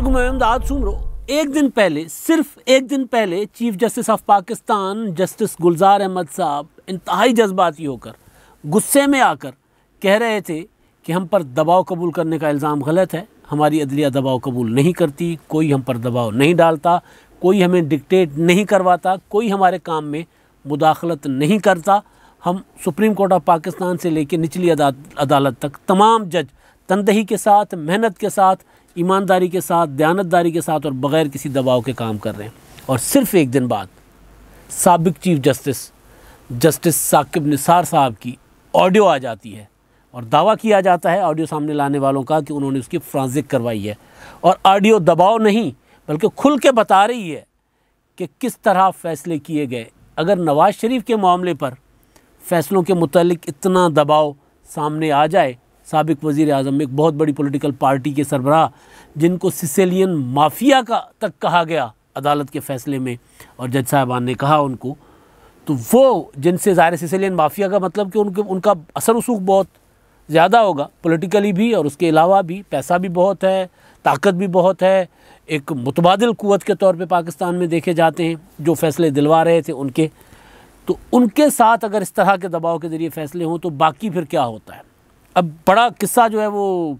और गुमामदाद सुमरो एक दिन पहले सिर्फ एक दिन पहले chief justice of Pakistan justice Gulzar Ahmad साहब इंतहाई जज्बाती होकर गुस्से में आकर कह रहे थे कि हम पर दबाव कबूल करने का इल्ज़ाम गलत है हमारी अदलिया दबाव कबूल नहीं करती कोई हम पर दबाव नहीं डालता कोई हमें डिक्टेट नहीं करवाता कोई हमारे काम में मुदाखलत नहीं करता हम सुप्रीम कोर्ट ऑफ पाकिस्तान से लेकर निचली अदालत तक तमाम जज तनदही के साथ मेहनत के साथ ईमानदारी के साथ दयानतदारी के साथ और बग़ैर किसी दबाव के काम कर रहे हैं और सिर्फ एक दिन बाद सबक chief justice justice Saqib Nisar साहब की ऑडियो आ जाती है और दावा किया जाता है ऑडियो सामने लाने वालों का कि उन्होंने उसकी फ्रांसिक करवाई है और ऑडियो दबाव नहीं बल्कि खुल के बता रही है कि किस तरह फ़ैसले किए गए अगर नवाज़ शरीफ के मामले पर फ़ैसलों के मतलब इतना दबाव सामने आ जाए सबक वज़ी अजम एक बहुत बड़ी पोलिटिकल पार्टी के सरबराह जिनको सिसेलियन माफिया का तक कहा गया अदालत के फैसले में और जज साहबान ने कहा उनको तो वो जिनसे ज़ाहिर सिसेलियन माफिया का मतलब कि उनके उनका असर रसूख बहुत ज़्यादा होगा पोलिटिकली भी और उसके अलावा भी पैसा भी बहुत है ताकत भी बहुत है एक मुतबादल क़वत के तौर पे पाकिस्तान में देखे जाते हैं जो फ़ैसले दिलवा रहे थे उनके तो उनके साथ अगर इस तरह के दबाव के ज़रिए फ़ैसले हों तो बाकी फिर क्या होता है अब बड़ा किस्सा जो है वो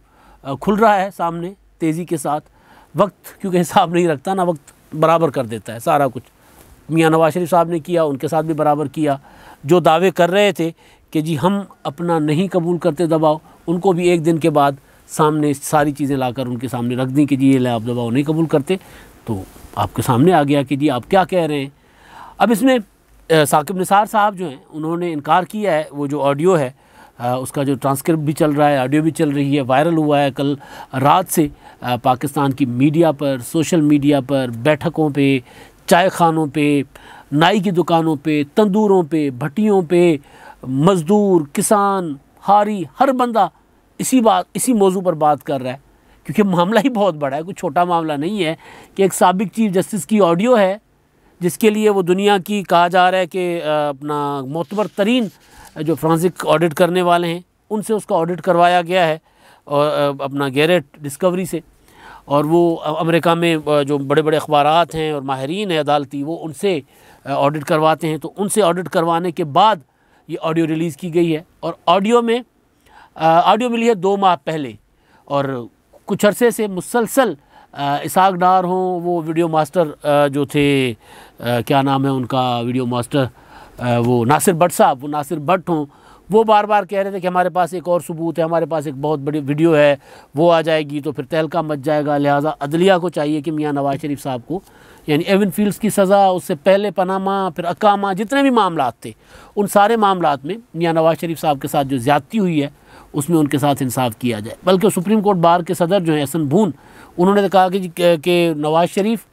खुल रहा है सामने तेज़ी के साथ वक्त क्योंकि हिसाब नहीं रखता ना वक्त बराबर कर देता है सारा कुछ मियाँ नवाज शरीफ साहब ने किया उनके साथ भी बराबर किया जो दावे कर रहे थे कि जी हम अपना नहीं कबूल करते दबाव उनको भी एक दिन के बाद सामने सारी चीज़ें लाकर उनके सामने रख दी कि जी ये ले आप दबाव नहीं कबूल करते तो आपके सामने आ गया कि जी आप क्या कह रहे हैं अब इसमें साकिब निसार साहब जो हैं उन्होंने इनकार किया है वो जो ऑडियो है उसका जो ट्रांसक्रिप्ट भी चल रहा है ऑडियो भी चल रही है वायरल हुआ है कल रात से पाकिस्तान की मीडिया पर सोशल मीडिया पर बैठकों पे चाय खानों पे नाई की दुकानों पे तंदूरों पे भट्टियों पे मज़दूर किसान हारी हर बंदा इसी बात इसी मौजू पर बात कर रहा है क्योंकि मामला ही बहुत बड़ा है कोई छोटा मामला नहीं है कि एक सबक चीफ जस्टिस की ऑडियो है जिसके लिए वो दुनिया की कहा जा रहा है कि अपना मोतबर तरीन जो फ्रांसिक ऑडिट करने वाले हैं उनसे उसका ऑडिट करवाया गया है और अपना गैरेट डिस्कवरी से और वो अमेरिका में जो बड़े बड़े अखबार हैं और माहरीन हैं अदालती वो उनसे ऑडिट करवाते हैं तो उनसे ऑडिट करवाने के बाद ये ऑडियो रिलीज़ की गई है और ऑडियो में ऑडियो मिली है दो माह पहले और कुछ अरसे से मुसलसल इसाक डार हों वो वीडियो मास्टर जो थे क्या नाम है उनका वीडियो मास्टर वो नासिर भट्ट साहब वो नासिर भट्ट हों वो बार बार कह रहे थे कि हमारे पास एक और सबूत है हमारे पास एक बहुत बड़ी वीडियो है वो आ जाएगी तो फिर तहलका मच जाएगा लिहाजा अदलिया को चाहिए कि मियाँ नवाज शरीफ साहब को यानी एवन फील्ड्स की सज़ा उससे पहले पनामा फिर अकामा जितने भी मामला थे उन सारे मामला में मियाँ नवाज शरीफ साहब के साथ जो ज़्यादती हुई है उसमें उनके साथ इंसाफ किया जाए बल्कि सुप्रीम कोर्ट बार के सदर जो हैं एहसन भून उन्होंने कहा कि, कि Nawaz Sharif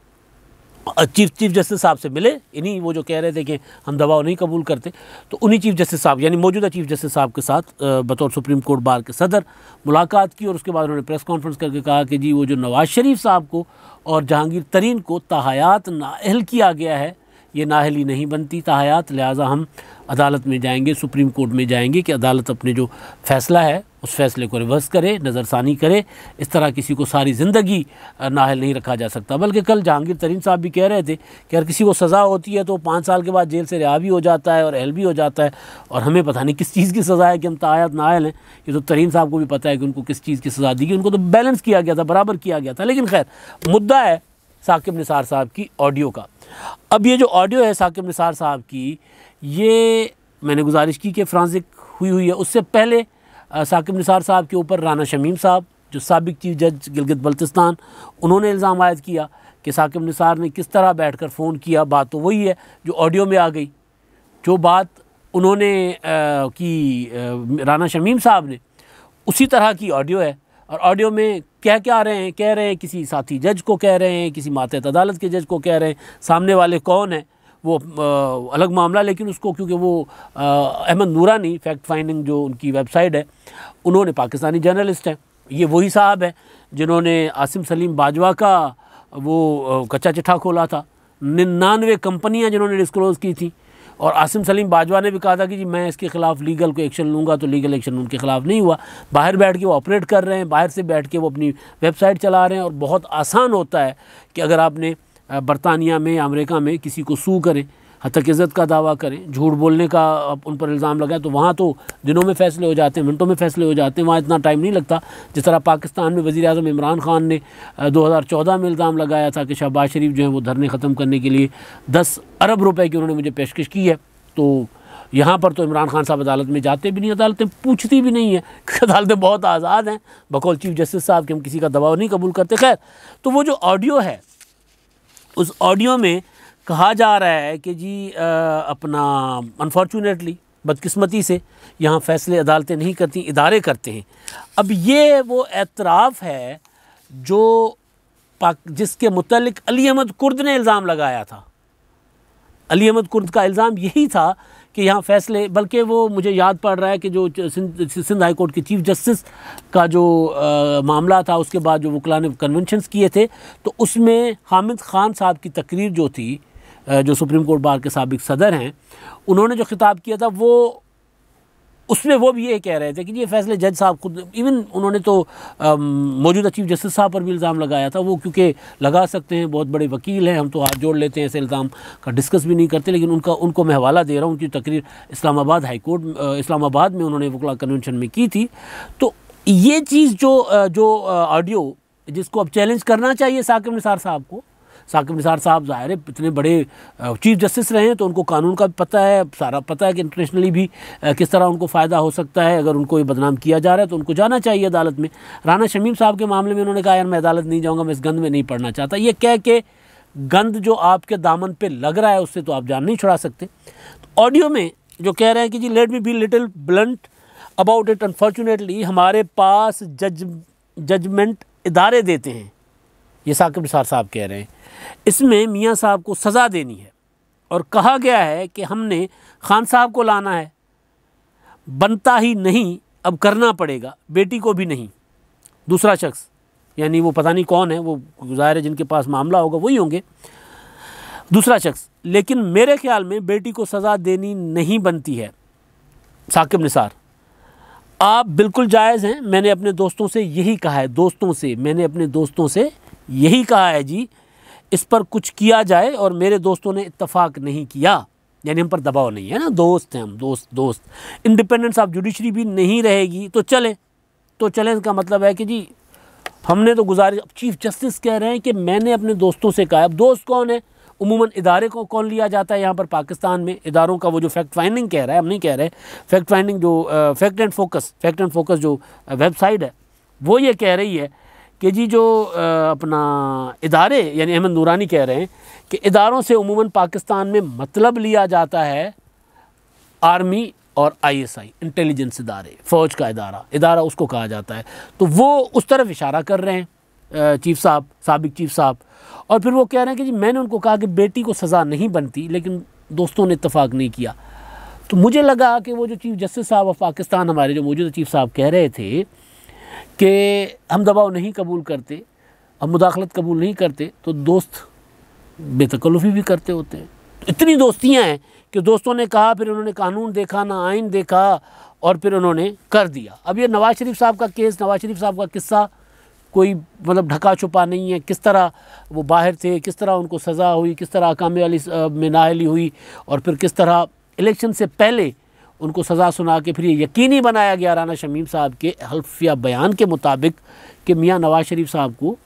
chief chief justice साहब से मिले इन्हीं वो जो कह रहे थे कि हम दबाव नहीं कबूल करते तो उन्हीं चीफ जस्टिस साहब यानी मौजूदा चीफ जस्टिस साहब के साथ बतौर सुप्रीम कोर्ट बार के सदर मुलाकात की और उसके बाद उन्होंने प्रेस कॉन्फ्रेंस करके कहा कि जी वो जो नवाज़ शरीफ साहब को और जहांगीर तरीन को तहायात नाअहल किया गया है ये नाहली नहीं बनती तहायात लिहाजा हम अदालत में जाएंगे सुप्रीम कोर्ट में जाएंगे कि अदालत अपने जो फैसला है उस फैसले को रिवर्स करे नज़रसानी करे इस तरह किसी को सारी ज़िंदगी नाहल नहीं रखा जा सकता बल्कि कल जहांगीर तरीन साहब भी कह रहे थे कि अगर किसी को सज़ा होती है तो पाँच साल के बाद जेल से रिहा भी हो जाता है और अहल भी हो जाता है और हमें पता नहीं किस चीज़ की सज़ा है कि हम तायात नाहल हैं ये तो तरीन साहब को भी पता है कि उनको किस चीज़ की सज़ा दी गई उनको तो बैलेंस किया गया था बराबर किया गया था लेकिन खैर मुद्दा है साकिब निसार साहब की ऑडियो का अब ये जो ऑडियो है साकिब निसार साहब की ये मैंने गुजारिश की कि फ्रांसिक हुई हुई है उससे पहले साकिब निसार साहब के ऊपर राना शमीम साहब जो सबक चीफ जज गिलगित बल्तिस्तान उन्होंने इल्ज़ाम आयद किया कि साकिब निसार ने किस तरह बैठ कर फ़ोन किया बात तो वही है जो ऑडियो में आ गई जो बात उन्होंने की राना शमीम साहब ने उसी तरह की ऑडियो है और ऑडियो में क्या क्या रहे हैं कह रहे हैं किसी साथी जज को कह रहे हैं किसी मातहत अदालत के जज को कह रहे हैं सामने वाले कौन हैं वो आ, अलग मामला लेकिन उसको क्योंकि वो अहमद नूरानी फैक्ट फाइंडिंग जो उनकी वेबसाइट है उन्होंने पाकिस्तानी जर्नलिस्ट हैं ये वही साहब हैं जिन्होंने आसिम सलीम बाजवा का वो कच्चा चिट्ठा खोला था निन्यानवे कंपनियां जिन्होंने डिस्क्लोज़ की थी और आसिम सलीम बाजवा ने भी कहा था कि जी मैं इसके ख़िलाफ़ लीगल को एक्शन लूँगा तो लीगल एक्शन उनके ख़िलाफ़ नहीं हुआ बाहर बैठ के वो ऑपरेट कर रहे हैं बाहर से बैठ के वो अपनी वेबसाइट चला रहे हैं और बहुत आसान होता है कि अगर आपने बरतानिया में अमेरिका में किसी को सू करें हतक इज़्ज़त का दावा करें झूठ बोलने का उन पर इल्ज़ाम लगाए तो वहाँ तो दिनों में फ़ैसले हो जाते हैं मिनटों में फ़ैसले हो जाते हैं वहाँ इतना टाइम नहीं लगता जिस तरह पाकिस्तान में वज़ी अजम इमरान ख़ान ने दो हज़ार चौदह में इल्ज़ाम लगाया था कि शहबाज शरीफ जो है वो धरने ख़त्म करने के लिए दस अरब रुपये की उन्होंने मुझे पेशकश की है तो यहाँ पर तो इमरान खान साहब अदालत में जाते भी नहीं अदालतें पूछती भी नहीं हैं क्योंकि अदालतें बहुत आज़ाद हैं बकौल चीफ जस्टिस साहब के हम किसी का दबाव नहीं कबूल करते खैर तो वो जो ऑडियो है उस ऑडियो में कहा जा रहा है कि जी आ, अपना अनफॉर्चुनेटली बदकिस्मती से यहाँ फैसले अदालतें नहीं करती इदारे करते हैं अब ये वो एतराफ़ है जो पाक जिसके मतलब अली अहमद कुर्द ने इल्ज़ाम लगाया था अली अहमद कुर्द का इल्ज़ाम यही था कि यहाँ फैसले बल्कि वो मुझे याद पड़ रहा है कि जो सिंध सिंध हाई कोर्ट के चीफ जस्टिस का जो आ, मामला था उसके बाद जो वकला ने कन्वेंशन किए थे तो उसमें हामिद खान साहब की तकरीर जो थी जो सुप्रीम कोर्ट बार के सबक सदर हैं उन्होंने जो खिताब किया था वो उसमें वो भी ये कह रहे थे कि ये फैसले जज साहब खुद इवन उन्होंने तो मौजूदा चीफ जस्टिस साहब पर भी इल्ज़ाम लगाया था वो क्योंकि लगा सकते हैं बहुत बड़े वकील हैं हम तो हाथ जोड़ लेते हैं ऐसे इल्ज़ाम का डिस्कस भी नहीं करते लेकिन उनका उनको मैं हवाला दे रहा हूँ उनकी तकरीर इस्लामाबाद हाई कोर्ट इस्लामाबाद में उन्होंने वकला कन्वेंशन में की थी तो ये चीज़ जो जो ऑडियो जिसको अब चैलेंज करना चाहिए साकिब निसार साहब को साकिब निसार साहब ज़ाहिर है इतने बड़े चीफ जस्टिस रहे हैं तो उनको कानून का भी पता है सारा पता है कि इंटरनेशनली भी किस तरह उनको फ़ायदा हो सकता है अगर उनको ये बदनाम किया जा रहा है तो उनको जाना चाहिए अदालत में राना शमीम साहब के मामले में उन्होंने कहा यार मैं अदालत नहीं जाऊँगा मैं इस गंद में नहीं पढ़ना चाहता ये कह के गंद जो आपके दामन पर लग रहा है उससे तो आप जान नहीं छुड़ा सकते ऑडियो में जो कह रहे हैं कि जी let me be little blunt about it unfortunately हमारे पास जज जजमेंट इदारे देते हैं ये साकिब निसार साहब कह रहे हैं इसमें मियाँ साहब को सज़ा देनी है और कहा गया है कि हमने खान साहब को लाना है बनता ही नहीं अब करना पड़ेगा बेटी को भी नहीं दूसरा शख्स यानी वो पता नहीं कौन है वो गुजारे है जिनके पास मामला होगा वही होंगे दूसरा शख्स लेकिन मेरे ख्याल में बेटी को सज़ा देनी नहीं बनती है साकिब निसार आप बिल्कुल जायज़ हैं मैंने अपने दोस्तों से यही कहा है दोस्तों से मैंने अपने दोस्तों से यही कहा है जी इस पर कुछ किया जाए और मेरे दोस्तों ने इतफाक़ नहीं किया यानी हम पर दबाव नहीं है ना दोस्त हैं हम दोस्त दोस्त इंडिपेंडेंस ऑफ जुडिशरी भी नहीं रहेगी तो चलें तो चलें इसका मतलब है कि जी हमने तो गुजारिश चीफ जस्टिस कह रहे हैं कि मैंने अपने दोस्तों से कहा अब दोस्त कौन है उमूमन इदारे को कौन लिया जाता है यहाँ पर पाकिस्तान में इदारों का वो जो फैक्ट फाइंडिंग कह रहा है हम नहीं कह रहे फैक्ट फाइंडिंग जो fact and focus fact and focus जो वेबसाइट है वो ये कह रही है कि जी जो अपना इदारे यानी अहमद नूरानी कह रहे हैं कि इदारों से उमूमा पाकिस्तान में मतलब लिया जाता है आर्मी और आईएसआई इंटेलिजेंस इदारे फ़ौज का इदारा इदारा उसको कहा जाता है तो वो उस तरफ इशारा कर रहे हैं चीफ साहब सबक चीफ साहब और फिर वो कह रहे हैं कि जी मैंने उनको कहा कि बेटी को सज़ा नहीं बनती लेकिन दोस्तों ने इतफाक़ नहीं किया तो मुझे लगा कि वो जो चीफ़ जस्टिस साहब ऑफ पाकिस्तान हमारे जो मौजूदा चीफ साहब कह रहे थे कि हम दबाव नहीं कबूल करते हम मुदाखलत कबूल नहीं करते तो दोस्त बेतकल्लुफ़ी भी करते होते हैं तो इतनी दोस्तियाँ हैं कि दोस्तों ने कहा फिर उन्होंने कानून देखा ना आइन देखा और फिर उन्होंने कर दिया अब ये नवाज़ शरीफ साहब का केस नवाज़ शरीफ साहब का किस्सा कोई मतलब ढका छुपा नहीं है किस तरह वो बाहर थे किस तरह उनको सज़ा हुई किस तरह अकामे वाली में नाहली हुई और फिर किस तरह इलेक्शन से पहले उनको सज़ा सुना के फिर ये यकीनी बनाया गया राना शमीम साहब के हल्फिया बयान के मुताबिक कि मियाँ नवाज शरीफ साहब को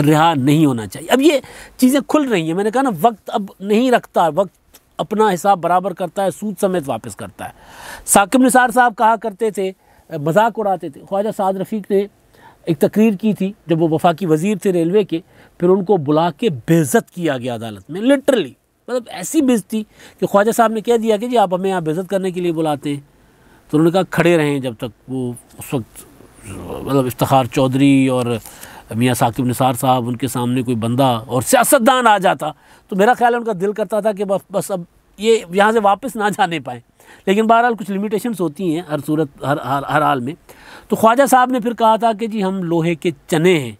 रिहा नहीं होना चाहिए अब ये चीज़ें खुल रही हैं मैंने कहा ना वक्त अब नहीं रखता वक्त अपना हिसाब बराबर करता है सूद समेत वापस करता है साकिब निसार साहब कहा करते थे मजाक उड़ाते थे ख्वाजा साद रफ़ीक ने एक तकरीर की थी जब वो वफाकी वजीर थे रेलवे के फिर उनको बुला के बेज़त किया गया अदालत में लिटरली मतलब ऐसी बेजती कि ख्वाजा साहब ने कह दिया कि जी आप हमें यहाँ बेजत करने के लिए बुलाते हैं तो उन्होंने कहा खड़े रहें जब तक वो उस वक्त मतलब इफ्तार चौधरी और मियाँ साकिब निसार साहब उनके सामने कोई बंदा और सियासतदान आ जाता तो मेरा ख्याल है उनका दिल करता था कि बस बस अब ये यहाँ से वापस ना जाने पाएँ लेकिन बहरहाल कुछ लिमिटेशंस होती हैं हर सूरत हर हर हर हाल में तो ख्वाजा साहब ने फिर कहा था कि जी हम लोहे के चने हैं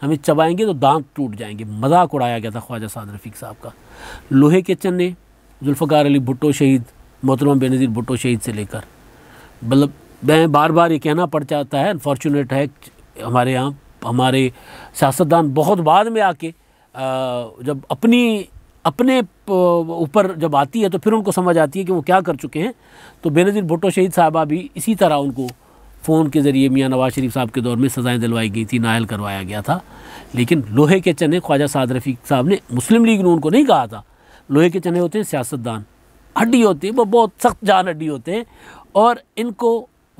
हमें चबाएंगे तो दांत टूट जाएंगे मजाक उड़ाया गया था ख्वाजा साद रफीक साहब का लोहे के चने जुल्फ़ार अली भुट्टो शहीद मोहतरमा बेनज़ीर भुट्टो शहीद से लेकर मतलब मैं बार बार ये कहना पड़ जाता है अनफॉर्चुनेट है हमारे यहाँ हमारे सियासतदान बहुत बाद में आके जब अपनी अपने ऊपर जब आती है तो फिर उनको समझ आती है कि वो क्या कर चुके हैं तो बेनज़ीर भुट्टो शहीद साहबा भी इसी तरह उनको फ़ोन के ज़रिए मियाँ नवाज शरीफ साहब के दौर में सज़ाएँ दिलवाई गई थी नायल करवाया गया था लेकिन लोहे के चने ख्वाजा साद रफ़ी साहब ने मुस्लिम लीग ने उनको नहीं कहा था लोहे के चने होते हैं सियासतदान हड्डी होती है वो बहुत सख्त जान हड्डी होते हैं और इनको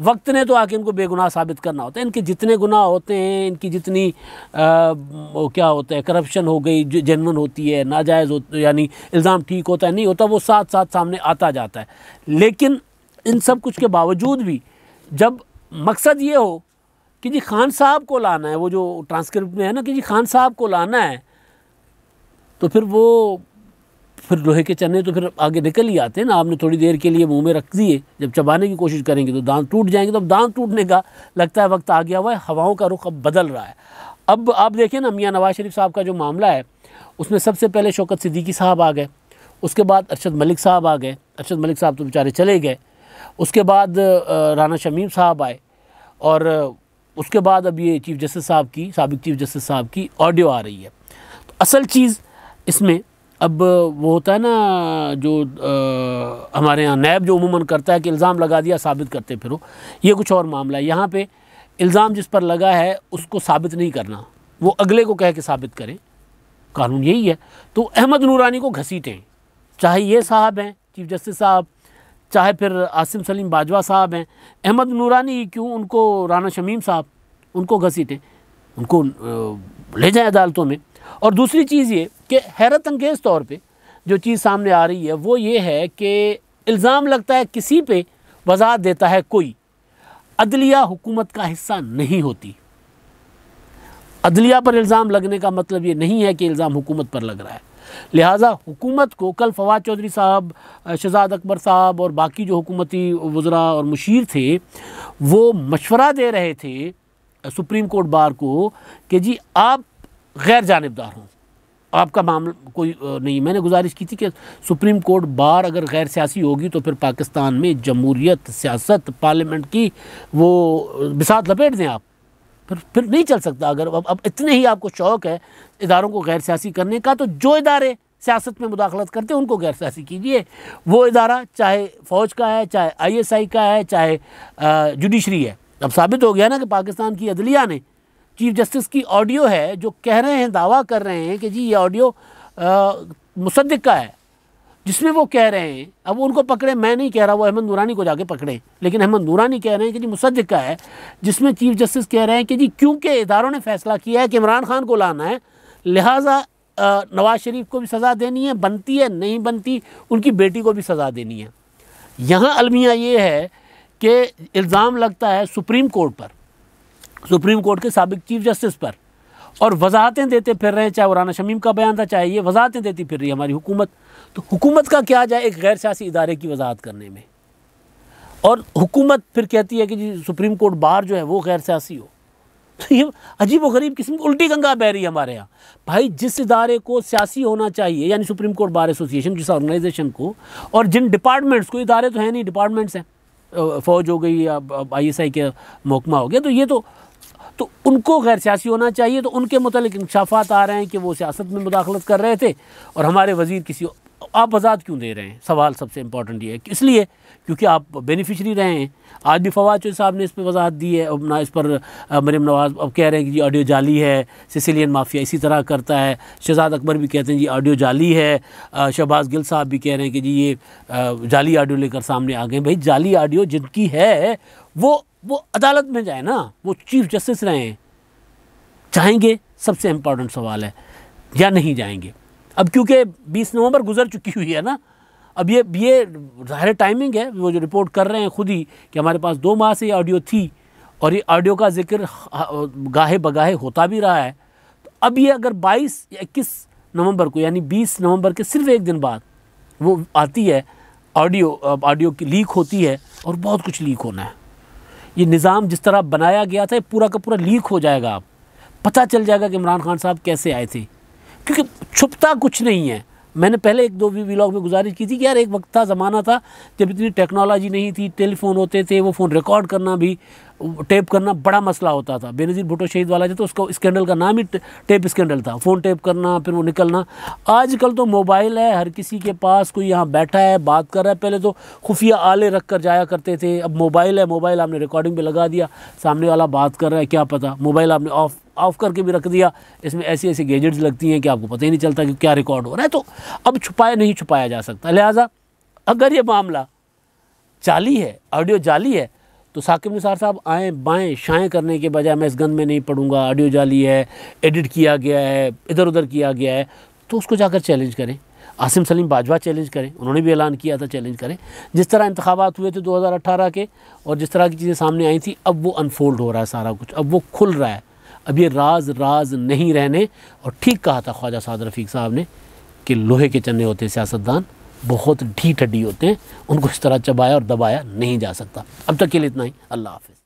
वक्त ने तो आके इनको बेगुनाह साबित करना होता है इनके जितने गुनाह होते हैं इनकी जितनी आ, क्या होता है करप्शन हो गई जेनवन होती है नाजायज़ होती यानी इल्ज़ाम ठीक होता है नहीं होता वो साथ साथ सामने आता जाता है लेकिन इन सब कुछ के बावजूद भी जब मकसद ये हो कि जी खान साहब को लाना है वो जो ट्रांसक्रिप्ट में है ना कि जी खान साहब को लाना है तो फिर वो फिर लोहे के चने तो फिर आगे निकल ही आते हैं ना आपने थोड़ी देर के लिए मुंह में रख दिए जब चबाने की कोशिश करेंगे तो दांत टूट जाएंगे तो अब दांत टूटने का लगता है वक्त आ गया हुआ है हवाओं का रुख अब बदल रहा है अब आप देखें ना मियाँ नवाज शरीफ साहब का जो मामला है उसमें सबसे पहले शौकत सिद्दीकी साहब आ गए उसके बाद अरशद मलिक साहब आ गए अरशद मलिक साहब तो बेचारे चले गए उसके बाद राना शमीम साहब आए और उसके बाद अब ये चीफ जस्टिस साहब की सबक चीफ जस्टिस साहब की ऑडियो आ रही है तो असल चीज़ इसमें अब वो होता है ना जो आ, हमारे यहाँ नैब जो अमूमा करता है कि इल्ज़ाम लगा दिया साबित करते फिर ये कुछ और मामला है यहाँ पे इल्ज़ाम जिस पर लगा है उसको साबित नहीं करना वो अगले को कह के साबित करें कानून यही है तो अहमद नूरानी को घसीटें चाहे ये साहब हैं चीफ जस्टिस साहब चाहे फिर आसिम सलीम बाजवा साहब हैं अहमद नूरानी क्यों उनको राना शमीम साहब उनको घसीटें उनको ले जाएं अदालतों में और दूसरी चीज़ ये कि हैरत अंगेज़ तौर पे जो चीज़ सामने आ रही है वो ये है कि इल्ज़ाम लगता है किसी पे वजाहत देता है कोई अदलिया हुकूमत का हिस्सा नहीं होती अदलिया पर इल्ज़ाम लगने का मतलब ये नहीं है कि इल्ज़ाम हुकूमत पर लग रहा है लिहाजा हुकूमत को कल फवाद चौधरी साहब शहजाद अकबर साहब और बाकी जो हुकूमती वज्रा और मुशीर थे वो मशवरा दे रहे थे सुप्रीम कोर्ट बार को कि जी आप गैर जानबदार हों आपका मामला कोई नहीं मैंने गुजारिश की थी कि सुप्रीम कोर्ट बार अगर गैर सियासी होगी तो फिर पाकिस्तान में जमहूरियत सियासत पार्लियामेंट की वो बिसात लपेट दें आप फिर फिर नहीं चल सकता अगर अब अब इतने ही आपको शौक़ है इदारों को गैर सियासी करने का तो जो इदारे सियासत में मुदाखलत करते हैं उनको गैर सियासी कीजिए वो इदारा चाहे फ़ौज का है चाहे आईएसआई का है चाहे जुडिशरी है अब साबित हो गया ना कि पाकिस्तान की अदलिया ने चीफ जस्टिस की ऑडियो है जो कह रहे हैं दावा कर रहे हैं कि जी ये ऑडियो मुसद्दिक का है जिसमें वो कह रहे हैं अब उनको पकड़े मैं नहीं कह रहा वो अहमद नूरानी को जाके पकड़े लेकिन अहमद नूरानी कह रहे हैं कि जी मुसद का है जिसमें चीफ जस्टिस कह रहे हैं कि जी क्योंकि इदारों ने फैसला किया है कि इमरान खान को लाना है लिहाजा नवाज शरीफ को भी सज़ा देनी है बनती है नहीं बनती उनकी बेटी को भी सज़ा देनी है यहाँ अलमिया ये है कि इल्ज़ाम लगता है सुप्रीम कोर्ट पर सुप्रीम कोर्ट के सबक चीफ जस्टिस पर और वजाहतें देते फिर रहे हैं चाहे वराना शमीम का बयान था चाहे ये वजाहतें देती फिर रही हमारी हुकूमत तो हुकूमत का क्या जाए एक गैर सियासी इदारे की वजाहत करने में और हुकूमत फिर कहती है कि जी सुप्रीम कोर्ट बार जो है वो गैर सियासी हो तो ये अजीब व गरीब किस्म की उल्टी गंगा बह रही है हमारे यहाँ भाई जिस इदारे को सियासी होना चाहिए यानी सुप्रीम कोर्ट बार एसोसिएशन जिस ऑर्गेनाइजेशन को और जिन डिपार्टमेंट्स को इदारे तो हैं नहीं डिपार्टमेंट्स हैं फ़ौज हो गई या आई एस आई के महकमा हो गया तो ये तो तो उनको गैर सियासी होना चाहिए तो उनके मतलब इंकशाफात आ रहे हैं कि वो सियासत में मुदाखलत कर रहे थे और हमारे वज़ीर किसी आप आज़ाद क्यों दे रहे हैं सवाल सबसे इम्पॉर्टेंट ये है इसलिए क्योंकि आप बेनिफिशरी रहे हैं आज भी फवाद चौधरी साहब ने इस पर वजाहत दी है अपना इस पर मरीम नवाज अब कह रहे हैं कि जी ऑडियो जाली है सिसिलियन माफिया इसी तरह करता है शहजाद अकबर भी कहते हैं जी ऑडियो जाली है शहबाज गिल साहब भी कह रहे हैं कि जी ये जाली ऑडियो लेकर सामने आ गए भाई जाली ऑडियो जिनकी है वो वो अदालत में जाए ना वो चीफ जस्टिस रहे चाहेंगे सबसे इम्पॉर्टेंट सवाल है या नहीं जाएंगे अब क्योंकि 20 नवंबर गुजर चुकी हुई है ना अब ये ये ज़ाहिर टाइमिंग है वो जो रिपोर्ट कर रहे हैं खुद ही कि हमारे पास दो माह से ये ऑडियो थी और ये ऑडियो का जिक्र गाहे बगाहे होता भी रहा है तो अब ये अगर 22 या इक्कीस नवंबर को यानी 20 नवंबर के सिर्फ एक दिन बाद वो आती है ऑडियो ऑडियो की लीक होती है और बहुत कुछ लीक होना है ये निज़ाम जिस तरह बनाया गया था पूरा का पूरा लीक हो जाएगा आप पता चल जाएगा कि इमरान खान साहब कैसे आए थे क्योंकि छुपता कुछ नहीं है मैंने पहले एक दो भी व्लॉग में गुजारिश की थी कि यार एक वक्त था ज़माना था जब इतनी टेक्नोलॉजी नहीं थी टेलीफोन होते थे वो फ़ोन रिकॉर्ड करना भी टेप करना बड़ा मसला होता था बेनज़ीर भुटो शहीद वाला जो तो उसका स्कैंडल का नाम ही टेप स्कैंडल था फ़ोन टेप करना फिर वो निकलना आजकल तो मोबाइल है हर किसी के पास कोई यहाँ बैठा है बात कर रहा है पहले तो खुफिया आले रख कर जाया करते थे अब मोबाइल है मोबाइल आपने रिकॉर्डिंग पर लगा दिया सामने वाला बात कर रहा है क्या पता मोबाइल आपने ऑफ ऑफ करके भी रख दिया इसमें ऐसी ऐसी गैजेट्स लगती हैं कि आपको पता ही नहीं चलता कि क्या रिकॉर्ड हो रहा है तो अब छुपाया नहीं छुपाया जा सकता लिहाजा अगर ये मामला जाली है ऑडियो जाली है तो साकिब निसार साहब आएँ बाएँ शाएँ करने के बजाय मैं इस गंद में नहीं पढ़ूंगा ऑडियो जाली है एडिट किया गया है इधर उधर किया गया है तो उसको जाकर चैलेंज करें आसिम सलीम बाजवा चैलेंज करें उन्होंने भी ऐलान किया था चैलेंज करें जिस तरह इंतबात हुए थे 2018 के और जिस तरह की चीज़ें सामने आई थी अब वो अनफोल्ड हो रहा है सारा कुछ अब वो खुल रहा है अब ये राज राज नहीं रहने और ठीक कहा था ख्वाजा साद रफ़ीक साहब ने कि लोहे के चने होते सियासतदान बहुत ढी ठड्डी होते हैं उनको इस तरह चबाया और दबाया नहीं जा सकता अब तक के लिए इतना ही अल्लाह हाफिज़